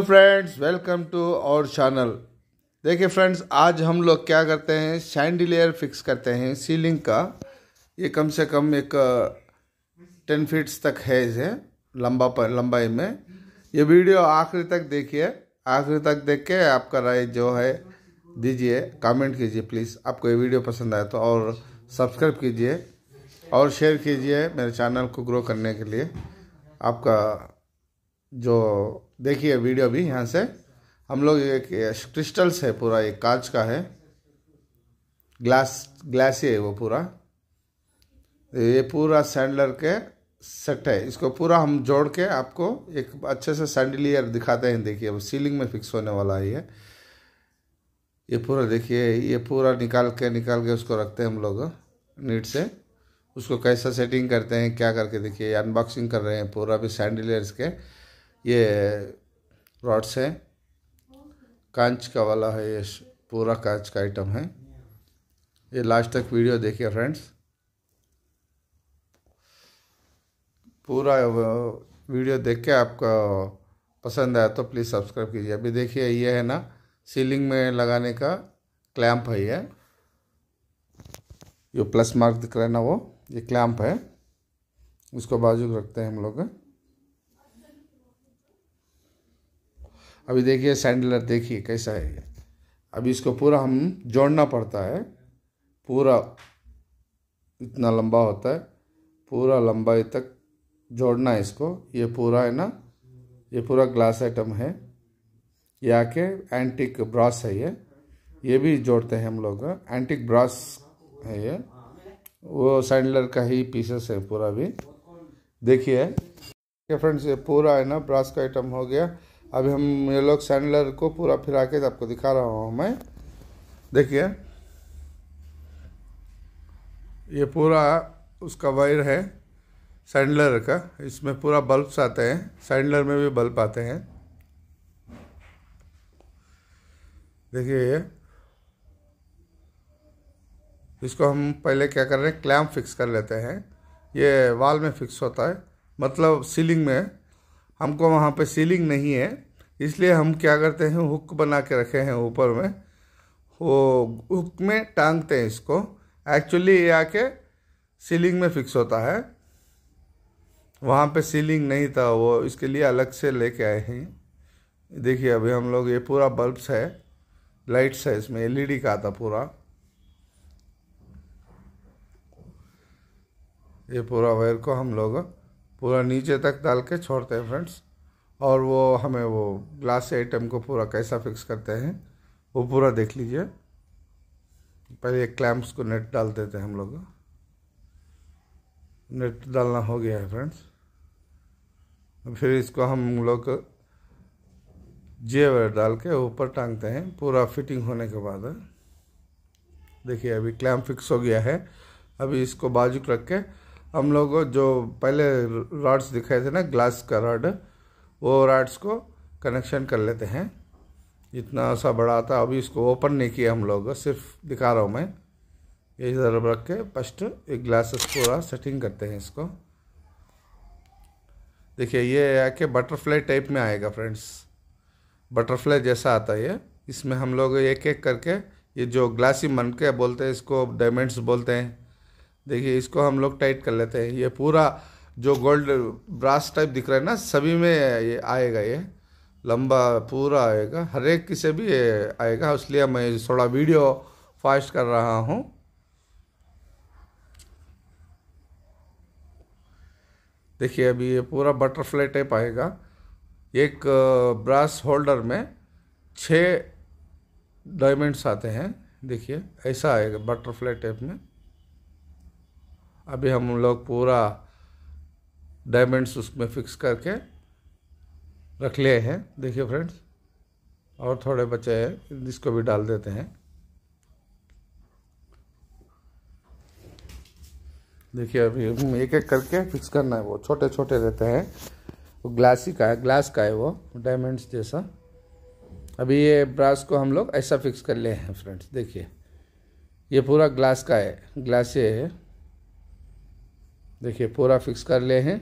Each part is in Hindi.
hello friends welcome to our channel देखिए फ्रेंड्स आज हम लोग क्या करते हैं शैंडिलेयर फिक्स करते हैं सीलिंग का ये कम से कम एक टेन फीट्स तक है इसे लंबा पर लंबाई में ये वीडियो आखिरी तक देखिए आखिरी तक देख के आपका राय जो है दीजिए कमेंट कीजिए प्लीज़ आपको ये वीडियो पसंद आए तो और सब्सक्राइब कीजिए और शेयर कीजिए मेरे चैनल को ग्रो करने के लिए आपका जो देखिए वीडियो भी यहाँ से हम लोग एक क्रिस्टल्स है पूरा एक कांच का है ग्लास ग्लास है वो पूरा ये पूरा सैंडलर के सेट है इसको पूरा हम जोड़ के आपको एक अच्छे से सैंडलियर दिखाते हैं देखिए वो सीलिंग में फिक्स होने वाला है ये ये पूरा देखिए ये पूरा निकाल के निकाल के उसको रखते हैं हम लोग नीट से उसको कैसा सेटिंग करते हैं क्या करके देखिए अनबॉक्सिंग कर रहे हैं पूरा भी सैंडलियर्स के ये रॉड्स है कांच का वाला है ये पूरा कांच का आइटम है ये लास्ट तक वीडियो देखिए फ्रेंड्स पूरा वीडियो देख के आपका पसंद आया तो प्लीज़ सब्सक्राइब कीजिए अभी देखिए ये है ना सीलिंग में लगाने का क्लैम्प है ये जो प्लस मार्क दिख रहा है ना वो ये क्लैम्प है उसको बाजू रखते हैं हम लोग अभी देखिए सैंडलर देखिए कैसा है ये अभी इसको पूरा हम जोड़ना पड़ता है पूरा इतना लंबा होता है पूरा लंबाई तक जोड़ना है इसको ये पूरा है ना ये पूरा ग्लास आइटम है ये आके एंटिक ब्रास है ये ये भी जोड़ते हैं हम लोग एंटिक ब्रास है ये वो सैंडलर का ही पीसेस है पूरा भी देखिए फ्रेंड्स ये पूरा है ना ब्रास का आइटम हो गया अभी हम ये लोग सैंडलर को पूरा फिरा के आपको दिखा रहा हूँ मैं देखिए ये पूरा उसका वायर है सैंडलर का इसमें पूरा बल्ब्स आते हैं सैंडलर में भी बल्ब आते हैं देखिए ये इसको हम पहले क्या कर रहे हैं क्लैम्प फिक्स कर लेते हैं ये वाल में फिक्स होता है मतलब सीलिंग में हमको वहाँ पे सीलिंग नहीं है इसलिए हम क्या करते हैं हुक बना के रखे हैं ऊपर में वो हुक में टांगते हैं इसको एक्चुअली ये आके सीलिंग में फिक्स होता है वहाँ पे सीलिंग नहीं था वो इसके लिए अलग से लेके आए हैं देखिए अभी हम लोग ये पूरा बल्ब्स है लाइट्स है इसमें एलईडी e का आता पूरा ये पूरा वायर को हम लोग पूरा नीचे तक डाल के छोड़ते हैं फ्रेंड्स और वो हमें वो ग्लास आइटम को पूरा कैसा फिक्स करते हैं वो पूरा देख लीजिए पहले क्लैम्प्स को नेट डाल देते हैं हम लोग नेट डालना हो गया है फ्रेंड्स फिर इसको हम लोग जेवर डाल के ऊपर टांगते हैं पूरा फिटिंग होने के बाद देखिए अभी क्लैम्प फिक्स हो गया है अभी इसको बाजू रख के हम लोग जो पहले रॉड्स दिखाए थे ना ग्लास का रॉड वो रॉड्स को कनेक्शन कर लेते हैं इतना सा बड़ा था अभी इसको ओपन नहीं किया हम लोग सिर्फ दिखा रहा हूँ मैं ये इधर रख के फर्स्ट एक ग्लासेस पूरा सेटिंग करते हैं इसको देखिए ये आके बटरफ्लाई टाइप में आएगा फ्रेंड्स बटरफ्लाई जैसा आता है ये इसमें हम लोग एक एक करके ये जो ग्लासी मन के बोलते हैं इसको डायमंड्स बोलते हैं देखिए इसको हम लोग टाइट कर लेते हैं ये पूरा जो गोल्ड ब्रास टाइप दिख रहा है ना सभी में ये आएगा ये लंबा पूरा आएगा हर एक किसे भी आएगा इसलिए मैं थोड़ा वीडियो फास्ट कर रहा हूँ देखिए अभी ये पूरा बटरफ्लाई टाइप आएगा एक ब्रास होल्डर में छः डायमंड्स आते हैं देखिए ऐसा आएगा बटरफ्लाई टाइप में अभी हम लोग पूरा डायमंड्स उसमें फिक्स करके रख लिए हैं देखिए फ्रेंड्स और थोड़े बचे हैं इसको भी डाल देते हैं देखिए अभी एक एक करके फिक्स करना है वो छोटे छोटे रहते हैं वो ग्लास ही का है ग्लास का है वो डायमंड्स जैसा अभी ये ब्रास को हम लोग ऐसा फिक्स कर लिए हैं फ्रेंड्स देखिए ये पूरा ग्लास का है ग्लासे है देखिए पूरा फिक्स कर लिए हैं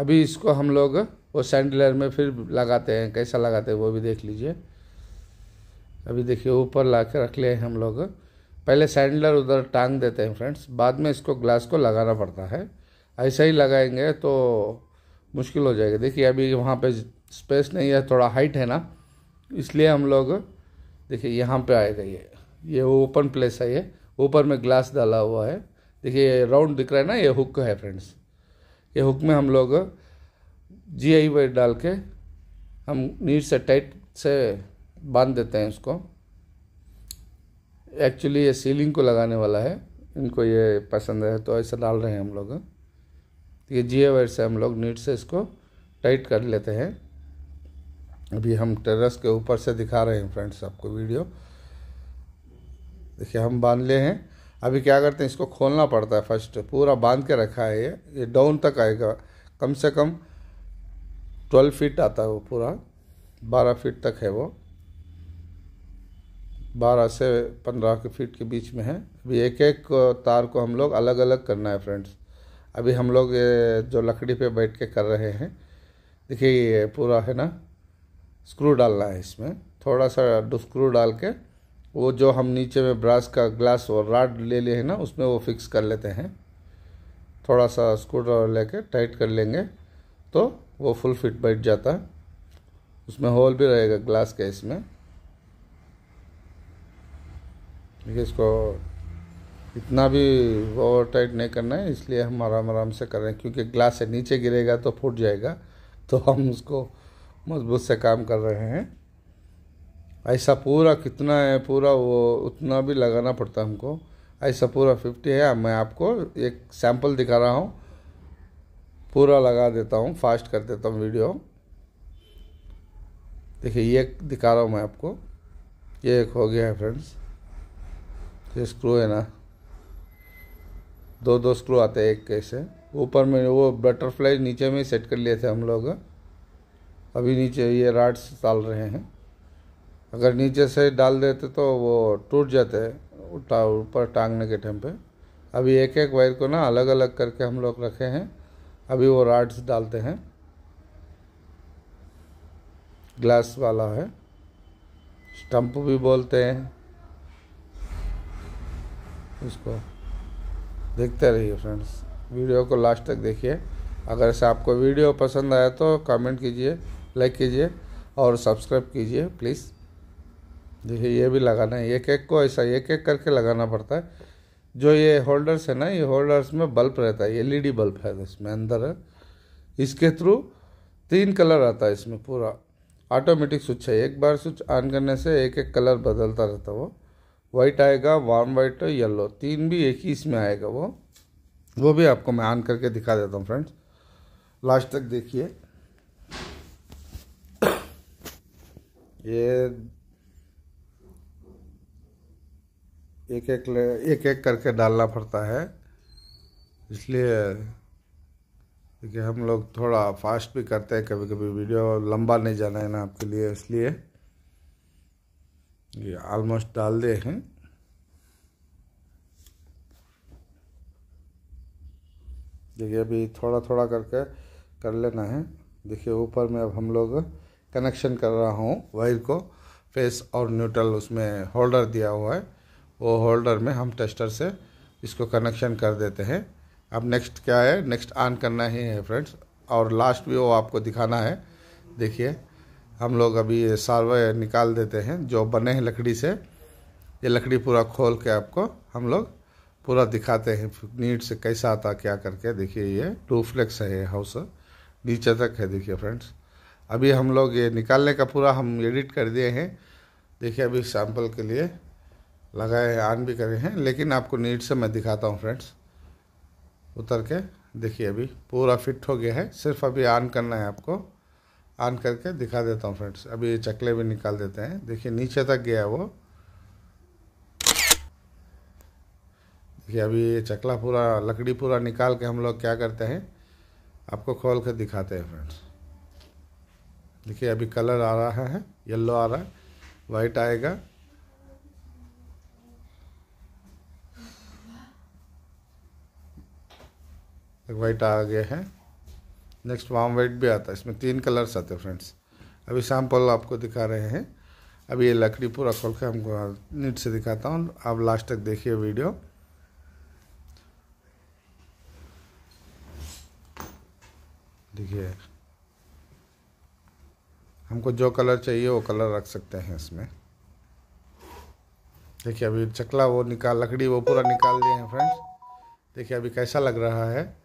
अभी इसको हम लोग वो सैंडलर में फिर लगाते हैं कैसा लगाते हैं वो भी देख लीजिए अभी देखिए ऊपर ला के रख लिए हैं हम लोग पहले सैंडलर उधर टांग देते हैं फ्रेंड्स बाद में इसको ग्लास को लगाना पड़ता है ऐसा ही लगाएंगे तो मुश्किल हो जाएगा देखिए अभी वहाँ पे स्पेस नहीं है थोड़ा हाइट है ना इसलिए हम लोग देखिए यहाँ पे आएगा ये ये ओपन प्लेस है ये ऊपर में ग्लास डाला हुआ है देखिए राउंड दिख रहा है ना ये हुक है फ्रेंड्स ये हुक में हम लोग जी आई वायर डाल के हम नीट से टाइट से बांध देते हैं इसको एक्चुअली ये सीलिंग को लगाने वाला है इनको ये पसंद है तो ऐसा डाल रहे हैं हम लोग ये जी आई वायर से हम लोग नीट से इसको टाइट कर लेते हैं अभी हम टेरेस के ऊपर से दिखा रहे हैं फ्रेंड्स आपको वीडियो देखिए हम बांध ले हैं अभी क्या करते हैं इसको खोलना पड़ता है फर्स्ट पूरा बांध के रखा है ये ये डाउन तक आएगा कम से कम ट्वेल्व फीट आता है वो पूरा बारह फीट तक है वो बारह से पंद्रह के फीट के बीच में है अभी एक एक तार को हम लोग अलग अलग करना है फ्रेंड्स अभी हम लोग ये जो लकड़ी पे बैठ के कर रहे हैं देखिए ये पूरा है ना स्क्रू डालना है इसमें थोड़ा सा स्क्रू डाल के वो जो हम नीचे में ब्रास का ग्लास और राड ले लिए है ना उसमें वो फिक्स कर लेते हैं थोड़ा सा स्क्रू ड्राइवर लेके टाइट कर लेंगे तो वो फुल फिट बैठ जाता है उसमें होल भी रहेगा ग्लास के इसमें इसको इतना भी ओवर टाइट नहीं करना है इसलिए हम आराम आराम से कर रहे हैं क्योंकि ग्लास से नीचे गिरेगा तो फूट जाएगा तो हम उसको मजबूत से काम कर रहे हैं ऐसा पूरा कितना है पूरा वो उतना भी लगाना पड़ता हमको ऐसा पूरा फिफ्टी है मैं आपको एक सैंपल दिखा रहा हूँ पूरा लगा देता हूँ फास्ट कर देता हूँ वीडियो देखिए ये दिखा रहा हूँ मैं आपको ये एक हो गया है फ्रेंड्स ये स्क्रू है ना दो दो स्क्रू आते हैं एक कैसे ऊपर में वो बटरफ्लाई नीचे में सेट कर लिए थे हम लोग अभी नीचे ये राड्स डाल रहे हैं अगर नीचे से डाल देते तो वो टूट जाते ऊपर टांगने के टाइम पे अभी एक एक वायर को ना अलग अलग करके हम लोग रखे हैं अभी वो राड्स डालते हैं ग्लास वाला है स्टंप भी बोलते हैं इसको देखते रहिए फ्रेंड्स वीडियो को लास्ट तक देखिए अगर से आपको वीडियो पसंद आया तो कमेंट कीजिए लाइक कीजिए और सब्सक्राइब कीजिए प्लीज़ देखिए ये भी लगाना है एक एक को ऐसा एक एक करके लगाना पड़ता है जो ये होल्डर्स है ना ये होल्डर्स में बल्ब रहता है एलईडी बल्ब है इसमें अंदर है इसके थ्रू तीन कलर आता है इसमें पूरा ऑटोमेटिक स्विच है एक बार स्विच ऑन करने से एक एक कलर बदलता रहता वो वाइट आएगा वार्म वाइट और येलो तीन भी एक ही इसमें आएगा वो वो भी आपको मैं ऑन करके दिखा देता हूँ फ्रेंड्स लास्ट तक देखिए ये एक एक एक एक करके डालना पड़ता है इसलिए देखिए हम लोग थोड़ा फास्ट भी करते हैं कभी कभी वीडियो लंबा नहीं जाना है ना आपके लिए इसलिए ये ऑलमोस्ट डाल दे हैं देखिए अभी थोड़ा थोड़ा करके कर लेना है देखिए ऊपर में अब हम लोग कनेक्शन कर रहा हूँ वायर को फेस और न्यूट्रल उसमें होल्डर दिया हुआ है वो होल्डर में हम टेस्टर से इसको कनेक्शन कर देते हैं अब नेक्स्ट क्या है नेक्स्ट ऑन करना ही है फ्रेंड्स और लास्ट भी वो आपको दिखाना है देखिए हम लोग अभी ये सालवे निकाल देते हैं जो बने हैं लकड़ी से ये लकड़ी पूरा खोल के आपको हम लोग पूरा दिखाते हैं नीट से कैसा आता क्या करके देखिए ये टू फ्लेक्स है ये हाउस नीचे तक है देखिए फ्रेंड्स अभी हम लोग ये निकालने का पूरा हम एडिट कर दिए हैं देखिए अभी सैम्पल के लिए लगाए ऑन भी करे हैं लेकिन आपको नीट से मैं दिखाता हूँ फ्रेंड्स उतर के देखिए अभी पूरा फिट हो गया है सिर्फ अभी ऑन करना है आपको ऑन करके दिखा देता हूँ फ्रेंड्स अभी चकले भी निकाल देते हैं देखिए नीचे तक गया वो देखिए अभी ये चकला पूरा लकड़ी पूरा निकाल के हम लोग क्या करते हैं आपको खोल कर दिखाते हैं फ्रेंड्स देखिए अभी कलर आ रहा है येल्लो आ रहा है वाइट आएगा एक वाइट आ गया है नेक्स्ट वाम वाइट भी आता है इसमें तीन कलर्स आते हैं फ्रेंड्स अभी सैम्पल आपको दिखा रहे हैं अभी ये लकड़ी पूरा खोल के हमको नीट हाँ, से दिखाता हूँ आप लास्ट तक देखिए वीडियो देखिए हमको जो कलर चाहिए वो कलर रख सकते हैं इसमें देखिए अभी चकला वो निकाल लकड़ी वो पूरा निकाल दिए हैं फ्रेंड्स देखिए अभी कैसा लग रहा है